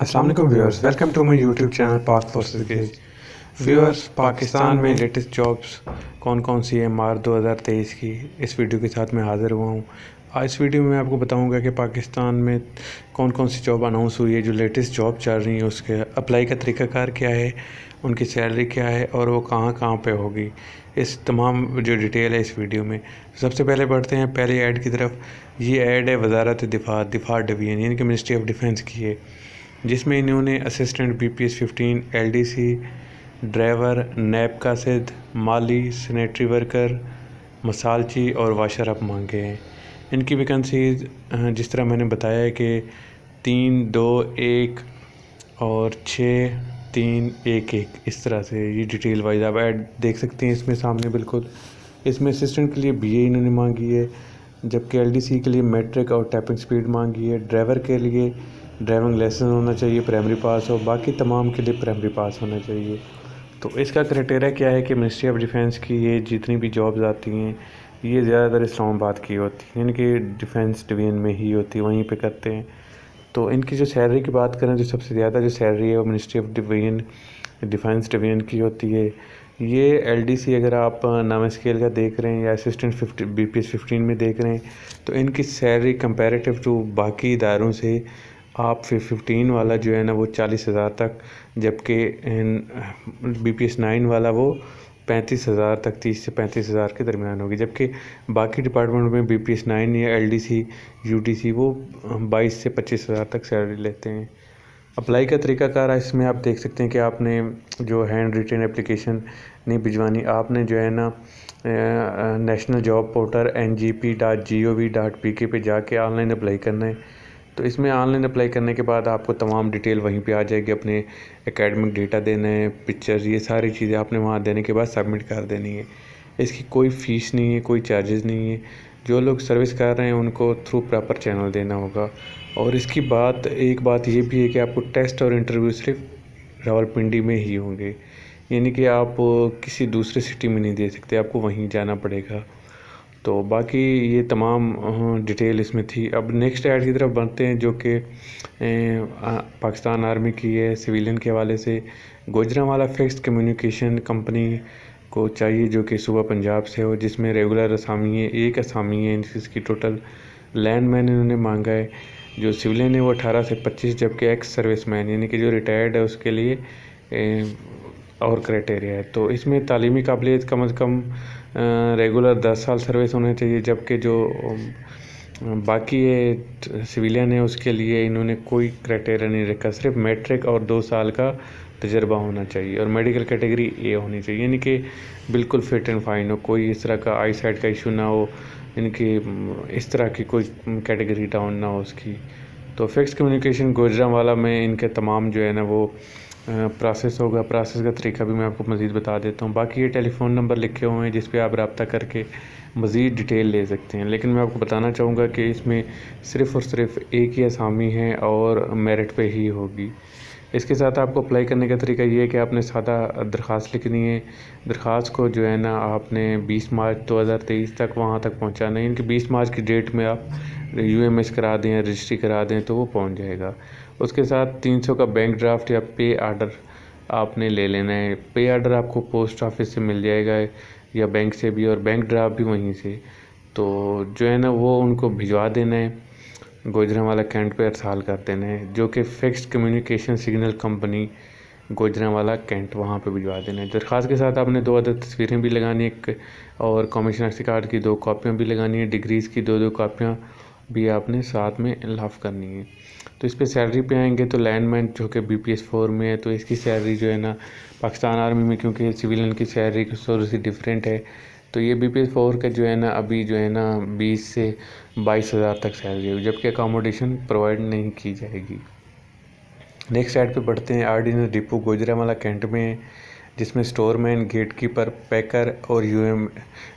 Aslam viewers welcome to my YouTube channel पास forces के viewers Pakistan में लेटेस्ट जॉब्स कौन कौन सी है मार्च 2023 की इस वीडियो के साथ मैं हाज़िर हुआ हूँ आज इस वीडियो में आपको बताऊंगा कि पाकिस्तान में कौन कौन सी जॉब अनाउंस हुई है जो लेटेस्ट जॉब चल रही है उसके अप्लाई का तरीकाकार क्या है उनकी सैलरी क्या है और वो कहाँ कहाँ पे होगी इस तमाम जो डिटेल है इस वीडियो में सबसे पहले बढ़ते हैं पहले ऐड की तरफ ये ऐड है वजारत दिफा दिफा डिवीजन यानी कि मिनिस्ट्री ऑफ डिफेंस की है जिसमें इन्होंने assistant B P S fifteen L D C driver नैब सिद्ध माली सैनिटरी वर्कर मसालची और वाशर अप मांगे हैं इनकी वैकेंसी जिस तरह मैंने बताया है कि तीन दो एक और छः तीन एक एक इस तरह से ये डिटेल वाइज आप ऐड देख सकते हैं इसमें सामने बिल्कुल इसमें असिस्टेंट के लिए बी ए इन्होंने मांगी है जबकि एल डी सी के लिए मैट्रिक और टैपिंग स्पीड मांगी है ड्राइवर के लिए ड्राइविंग लाइसेंस होना चाहिए प्राइमरी पास हो बाकी तमाम के लिए प्राइमरी पास होना चाहिए तो इसका क्राइटेरिया क्या है कि मिनिस्ट्री ऑफ डिफेंस की ये जितनी भी जॉब्स आती हैं ये ज़्यादातर इस्लामाबाद की होती है इनकी डिफेंस डिवीजन में ही होती है वहीं पे करते हैं तो इनकी जो सैलरी की बात करें जो सबसे ज़्यादा जो सैलरी है वो ministry of division defence division की होती है ये एल अगर आप नाम स्केल का देख रहे हैं या assistant fifty B P S fifteen में देख रहे हैं तो इनकी सैलरी कंपेरेटिव टू बाकी इदारों से आप फिर फिफ्टीन वाला जो है ना वो चालीस हज़ार तक जबकि बी पी एस नाइन वाला वो पैंतीस हज़ार तक तीस से पैंतीस हज़ार के दरमियान होगी जबकि बाकी डिपार्टमेंट में बी पी एस नाइन या L D C U D C वो बाईस से पच्चीस हज़ार तक सैलरी लेते हैं अप्लाई का तरीकाकार इसमें आप देख सकते हैं कि आपने जो हैंड रिटन एप्लीकेशन नहीं भिजवानी आपने जो है ना national job portal N G P dot G O V dot P K पे जाके ऑनलाइन अप्लाई करना है तो इसमें ऑनलाइन अप्लाई करने के बाद आपको तमाम डिटेल वहीं पे आ जाएगी अपने एकेडमिक डेटा देना है पिक्चर ये सारी चीज़ें आपने वहाँ देने के बाद सबमिट कर देनी है इसकी कोई फ़ीस नहीं है कोई चार्जेस नहीं है जो लोग सर्विस कर रहे हैं उनको थ्रू प्रॉपर चैनल देना होगा और इसकी बात एक बात ये भी है कि आपको टेस्ट और इंटरव्यू सिर्फ रावलपिंडी में ही होंगे यानी कि आप किसी दूसरे सिटी में नहीं दे सकते आपको वहीं जाना पड़ेगा तो बाकी ये तमाम डिटेल इसमें थी अब नेक्स्ट ऐड की तरफ बढ़ते हैं जो कि पाकिस्तान आर्मी की है सिविलियन के हवाले से गोजरावाला फिक्स्ड कम्युनिकेशन कंपनी को चाहिए जो कि सुबह पंजाब से हो जिसमें रेगुलर असामी है एक असामी है इसकी टोटल लैंड मैन इन्होंने मांगा है जो सिविलियन है वो अठारह से पच्चीस जबकि एक्स सर्विस मैन यानी कि जो रिटायर्ड है उसके लिए ए, और क्राइटेरिया है तो इसमें तालीमी काबिलियत कम अज़ कम रेगुलर दस साल सर्विस होना चाहिए जबकि जो बाकी ये सिविलियन है उसके लिए इन्होंने कोई क्राइटेरिया नहीं रखा सिर्फ मैट्रिक और दो साल का तजर्बा होना चाहिए और मेडिकल कैटेगरी ए होनी चाहिए यानी कि बिल्कुल फिट एंड फाइन हो कोई इस तरह का आई साइड का इशू ना हो इनकी इस तरह की कोई कैटेगरी डाउन ना हो उसकी तो फिक्स कम्युनिकेशन गुजरा वाला में इनके तमाम जो है ना वो प्रोसेस होगा प्रोसेस का तरीका भी मैं आपको मज़ीद बता देता हूँ बाकी ये टेलीफ़ोन नंबर लिखे हुए हैं जिस पर आप रबता करके मज़ीद डिटेल ले सकते हैं लेकिन मैं आपको बताना चाहूँगा कि इसमें सिर्फ़ और सिर्फ़ एक ही आसामी है और मेरिट पे ही होगी इसके साथ आपको अप्लाई करने का तरीका ये है कि आपने सादा दरख्वास्त लिखनी है दरख्वास्त को जो है ना आपने 20 मार्च 2023 तक वहाँ तक पहुँचाना है इनकी 20 मार्च की डेट में आप यू एम एस करा दें रजिस्ट्री करा दें तो वो पहुँच जाएगा उसके साथ 300 का बैंक ड्राफ्ट या पे आर्डर आपने ले लेना है पे आर्डर आपको पोस्ट ऑफिस से मिल जाएगा या बैंक से भी और बैंक ड्राफ्ट भी वहीं से तो जो है ना वो उनको भिजवा देना है वाला कैंट पर अरसाल कर देना है जो कि फिक्स्ड कम्युनिकेशन सिग्नल कंपनी वाला कैंट वहाँ पर भिजवा देना है दरख्वास के साथ आपने दो अदर तस्वीरें भी लगानी है और कॉमिशनर कार्ड की दो कापियाँ भी लगानी है डिग्रीज़ की दो दो कापियाँ भी आपने साथ में लाफ करनी है तो इस पर सैलरी पे आएंगे तो लैंडमैन जो कि बी पी एस फोर में है तो इसकी सैलरी जो है ना पाकिस्तान आर्मी में क्योंकि सिविलियन की सैलरी थोड़ी सी डिफरेंट है तो ये बी पी एस फोर का जो है ना अभी जो है ना बीस से बाईस हज़ार तक सैलरी होगी जबकि अकोमोडेशन प्रोवाइड नहीं की जाएगी नेक्स्ट साइड पे बढ़ते हैं आर्डिनर डिपो गोजरावाला कैंट में स्टोर जिसमें स्टोरमैन कीपर पैकर और U M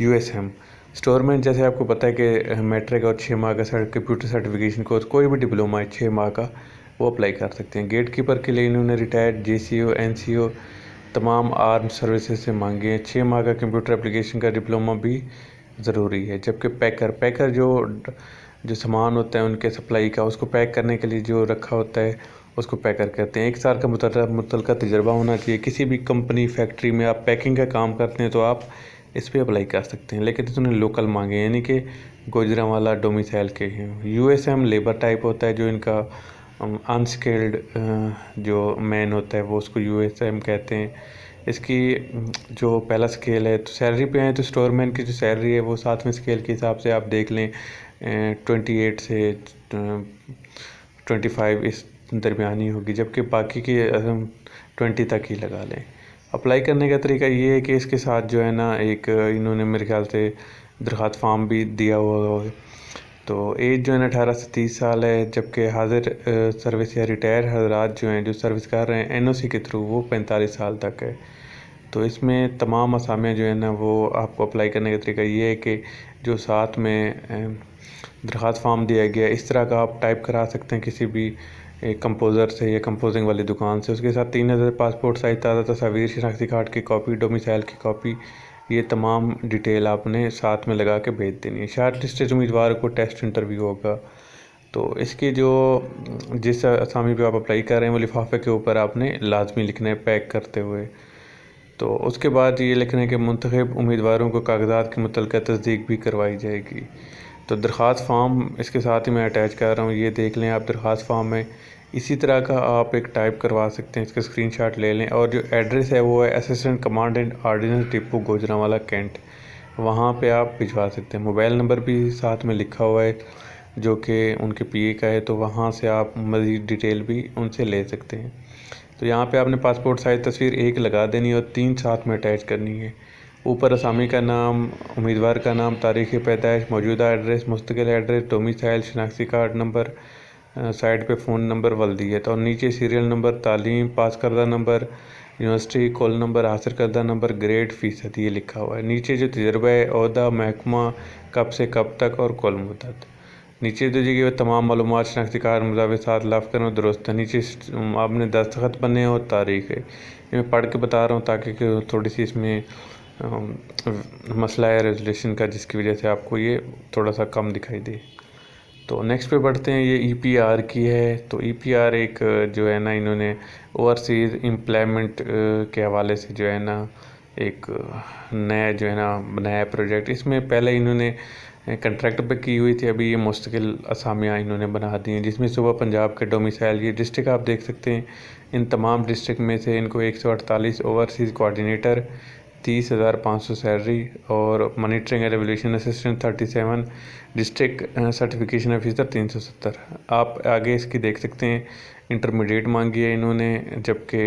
U S M स्टोरमेंट जैसे आपको पता है कि मैट्रिक और छः माह का सर्ट कंप्यूटर सर्टिफिकेशन कोर्स कोई भी डिप्लोमा है छः माह का वो अप्लाई कर सकते हैं गेट कीपर के लिए इन्होंने रिटायर्ड जे सी ओ एन सी ओ तमाम आर्म सर्विसेज से मांगे हैं छः माह का कंप्यूटर एप्लीकेशन का डिप्लोमा भी ज़रूरी है जबकि पैकर पैकर जो जो सामान होता है उनके सप्लाई का उसको पैक करने के लिए जो रखा होता है उसको पैकर कहते हैं एक साल का मुतल मुतल तजर्बा होना चाहिए किसी भी कंपनी फैक्ट्री में आप पैकिंग का काम करते हैं तो आप इस पर अप्लाई कर सकते हैं लेकिन इन्होंने लोकल मांगे यानी कि वाला डोमिसाइल के हैं एस एम लेबर टाइप होता है जो इनका अनस्किल्ड जो मैन होता है वो उसको यू एस एम कहते हैं इसकी जो पहला स्केल है तो सैलरी पे आए तो स्टोर मैन की जो सैलरी है वो सातवें स्केल के हिसाब से आप देख लें ट्वेंटी एट से ट्वेंटी फाइव इस दरमियान ही होगी जबकि बाकी की ट्वेंटी तक ही लगा लें अप्लाई करने का तरीका ये है कि इसके साथ जो है ना एक इन्होंने मेरे ख्याल से दरख्वात फॉर्म भी दिया हुआ है तो एज जो है ना अठारह से तीस साल है जबकि हाजिर सर्विस या रिटायर हजरात जो हैं जो सर्विस कर रहे हैं एन ओ सी के थ्रू वो पैंतालीस साल तक है तो इसमें तमाम असामियाँ जो है ना वो आपको अप्लाई करने का तरीका ये है कि जो साथ में दरख्वास्त फॉर्म दिया गया इस तरह का आप टाइप करा सकते हैं किसी भी एक कंपोज़र से या कंपोजिंग वाली दुकान से उसके साथ तीन हज़ार पासपोर्ट साइज़ ताज़ा तस्वीर शनाख्ती कार्ड की कॉपी डोमिसाइल की कॉपी ये तमाम डिटेल आपने साथ में लगा के भेज देनी है शार्ट लिस्टेड उम्मीदवार को टेस्ट इंटरव्यू होगा तो इसके जो जिस असामी पे आप अप्लाई कर रहे हैं वो लिफाफे के ऊपर आपने लाजमी लिखना है पैक करते हुए तो उसके बाद ये लिखना है कि मंतखब उम्मीदवारों को कागजात की मुतल तस्दीक भी करवाई जाएगी तो दरख्वास्त फॉर्म इसके साथ ही मैं अटैच कर रहा हूँ ये देख लें आप दरख्वास्त फॉर्म में इसी तरह का आप एक टाइप करवा सकते हैं इसका स्क्रीनशॉट ले लें और जो एड्रेस है वो है assistant command and ordnance depot वाला कैंट वहाँ पे आप भिजवा सकते हैं मोबाइल नंबर भी साथ में लिखा हुआ है जो कि उनके पीए का है तो वहाँ से आप मज़ीद डिटेल भी उनसे ले सकते हैं तो यहाँ पे आपने पासपोर्ट साइज़ तस्वीर एक लगा देनी है और तीन साथ में अटैच करनी है ऊपर असामी का नाम उम्मीदवार का नाम तारीख़ पैदाइश मौजूदा एड्रेस मुस्तकिल एड्रेस डोमिसाइल शनाख्ती कार्ड नंबर साइड पे फ़ोन नंबर वलदियत तो और नीचे सीरियल नंबर तालीम पास करदा नंबर यूनिवर्सिटी कॉल नंबर हासिल करदा नंबर ग्रेड फ़ीसद ये लिखा हुआ है नीचे जो तजर्बा है अहदा महकमा कब से कब तक और कॉल मुदत नीचे जो जी तमाम मालूम शनाख्ती शनाख्तीकार मुजावसात लाफ और दुरुस्त है नीचे आपने दस्तखत बने और तारीख़ है ये मैं पढ़ के बता रहा हूँ ताकि थोड़ी सी इसमें मसला है रेजोल्यूशन का जिसकी वजह से आपको ये थोड़ा सा कम दिखाई दे तो नेक्स्ट पे बढ़ते हैं ये ई e की है तो ई e एक जो है ना इन्होंने ओवरसीज़ एम्प्लॉयमेंट के हवाले से जो है ना एक नया जो है ना बनाया प्रोजेक्ट इसमें पहले इन्होंने कंट्रैक्ट पे की हुई थी अभी ये मुस्तकिल असामियाँ इन्होंने बना दी हैं जिसमें सुबह पंजाब के डोमिसाइल ये डिस्ट्रिक्ट आप देख सकते हैं इन तमाम डिस्ट्रिक्ट में से इनको अड़तालीस ओवरसीज़ कोऑर्डिनेटर तीस हज़ार पाँच सौ सैलरी और monitoring and evaluation assistant thirty seven district certification officer तीन सौ सत्तर आप आगे इसकी देख सकते हैं इंटरमीडिएट मांगी है इन्होंने जबकि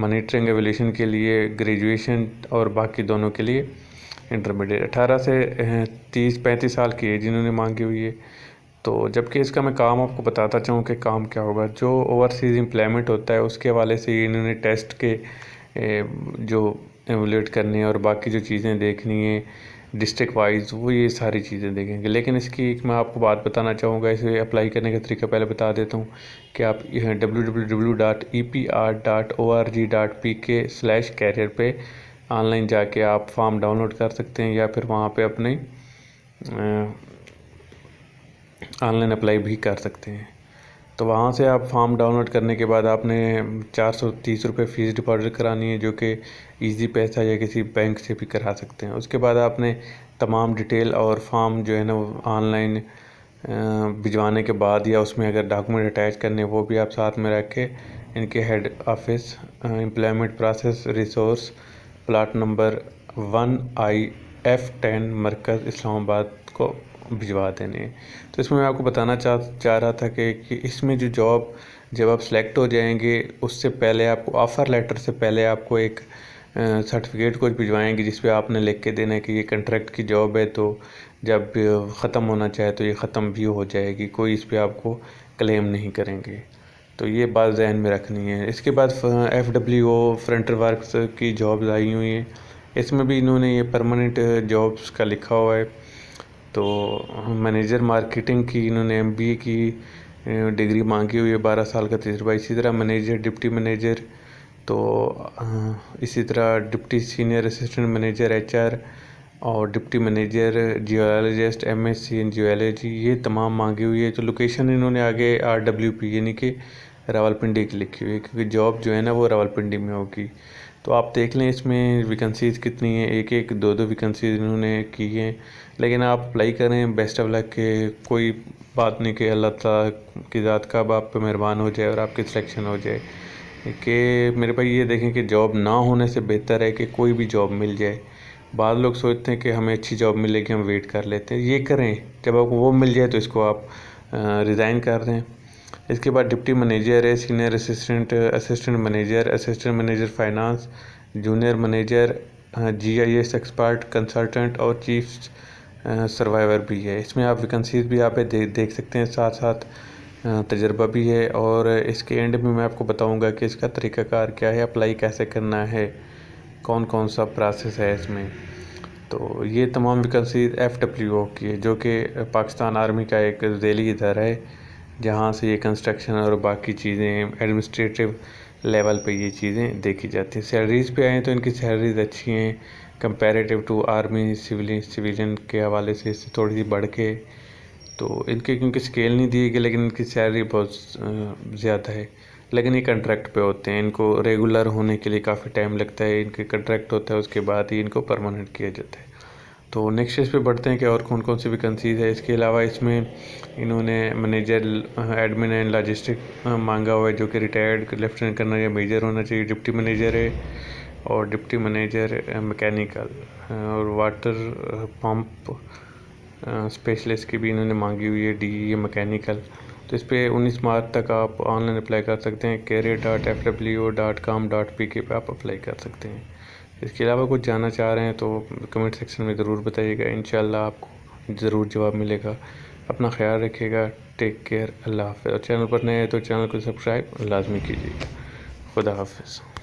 मॉनिटरिंग एवोल्यूशन के लिए ग्रेजुएशन और बाकी दोनों के लिए इंटरमीडिएट अठारह से uh, तीस पैंतीस साल की एज इन्होंने मांगी हुई है तो जबकि इसका मैं काम आपको बताता चाहूँ कि काम क्या होगा जो ओवरसीज़ इम्प्लॉयमेंट होता है उसके हवाले से इन्होंने टेस्ट के uh, जो एमुलेट करनी है और बाकी जो चीज़ें देखनी है डिस्ट्रिक्ट वाइज वो ये सारी चीज़ें देखेंगे लेकिन इसकी एक मैं आपको बात बताना चाहूँगा इसे अप्लाई करने का तरीका पहले बता देता हूँ कि आप W W W dot E P R dot O R G dot P K slash career पर ऑनलाइन जाके आप फॉर्म डाउनलोड कर सकते हैं या फिर वहाँ पे अपने ऑनलाइन अप्लाई भी कर सकते हैं तो वहाँ से आप फॉर्म डाउनलोड करने के बाद आपने चार सौ तीस रुपये फ़ीस डिपॉज़िट करानी है जो कि ईजी पैसा या किसी बैंक से भी करा सकते हैं उसके बाद आपने तमाम डिटेल और फॉर्म जो है ना ऑनलाइन भिजवाने के बाद या उसमें अगर डॉक्यूमेंट अटैच करने वो भी आप साथ में रख के इनके head office employment process resource plot number one I F ten मरकज़ इस्लामाबाद को भिजवा देने तो इसमें मैं आपको बताना चाह चाह रहा था कि, कि इसमें जो जॉब जब आप सेलेक्ट हो जाएंगे उससे पहले आपको ऑफ़र लेटर से पहले आपको एक सर्टिफिकेट कुछ भिजवाएंगे जिस पर आपने लिख के देना है कि ये कंट्रैक्ट की जॉब है तो जब ख़त्म होना चाहे तो ये ख़त्म भी हो जाएगी कोई इस पर आपको क्लेम नहीं करेंगे तो ये बात जहन में रखनी है इसके बाद F W O frontier work की जॉब्स आई हुई हैं इसमें भी इन्होंने ये परमानेंट जॉब्स का लिखा हुआ है तो मैनेजर मार्केटिंग की इन्होंने एम की डिग्री मांगी हुई है बारह साल का तजर्बा इसी तरह मैनेजर डिप्टी मैनेजर तो इसी तरह deputy senior assistant manager H और deputy manager geologist M S C in geology ये तमाम मांगी हुई है तो लोकेशन इन्होंने आगे आर डब्ल्यू पी यानी कि रावलपिंडी की लिखी हुई है क्योंकि जॉब जो है ना वो रावलपिंडी में होगी तो आप देख लें इसमें वैकेंसीज़ कितनी है एक एक दो दो वैकेंसीज इन्होंने की हैं लेकिन आप अप्लाई करें बेस्ट ऑफ लक के कोई बात नहीं कि अल्लाह ताला की ज़ात कब आप पे मेहरबान हो जाए और आपकी सिलेक्शन हो जाए कि मेरे भाई ये देखें कि जॉब ना होने से बेहतर है कि कोई भी जॉब मिल जाए बाद लोग सोचते हैं कि हमें अच्छी जॉब मिलेगी हम वेट कर लेते हैं ये करें जब आपको वो मिल जाए तो इसको आप रिज़ाइन कर दें इसके बाद डिप्टी मैनेजर है senior assistant assistant manager assistant manager finance junior manager हाँ, G I S expert consultant और चीफ सर्वाइवर भी है इसमें आप वैकेंसीज भी आप दे, देख सकते हैं साथ साथ तजर्बा भी है और इसके एंड में मैं आपको बताऊंगा कि इसका तरीक़ाकार क्या है अप्लाई कैसे करना है कौन कौन सा प्रोसेस है इसमें तो ये तमाम वैकेंसीज एफ डब्ल्यू ओ की है जो कि पाकिस्तान आर्मी का एक जेली इधर है जहाँ से ये कंस्ट्रक्शन और बाकी चीज़ें एडमिनिस्ट्रेटिव लेवल पे ये चीज़ें देखी जाती हैं सैलरीज़ पे आएँ तो इनकी सैलरीज़ अच्छी हैं comparative to army civil civilian के हवाले से इससे थोड़ी सी बढ़ के तो इनके क्योंकि स्केल नहीं दिए गए लेकिन इनकी सैलरी बहुत ज़्यादा है लेकिन ये कंट्रैक्ट पे होते हैं इनको रेगुलर होने के लिए काफ़ी टाइम लगता है इनके कंट्रैक्ट होता है उसके बाद ही इनको परमानेंट किया जाता है तो नेक्स्ट इस पे बढ़ते हैं कि और कौन कौन सी वैकेंसीज़ है इसके अलावा इसमें इन्होंने मैनेजर एडमिन एंड लॉजिस्टिक मांगा हुआ है जो कि रिटायर्ड लेफ्टिनेंट कर्नल या मेजर होना चाहिए डिप्टी मैनेजर है और डिप्टी मैनेजर मैकेनिकल और वाटर पंप स्पेशलिस्ट की भी इन्होंने मांगी हुई है डी ए मैकेनिकल तो इस पर उन्नीस मार्च तक आप ऑनलाइन अप्लाई कर सकते हैं career dot F W dot com dot P K पर आप अप्लाई कर सकते हैं इसके अलावा कुछ जानना चाह रहे हैं तो कमेंट सेक्शन में ज़रूर बताइएगा इन आपको ज़रूर जवाब मिलेगा अपना ख्याल रखिएगा टेक केयर अल्लाह हाफ़ और चैनल पर नए हैं तो चैनल को सब्सक्राइब लाजमी कीजिएगा खुदा हाफिज़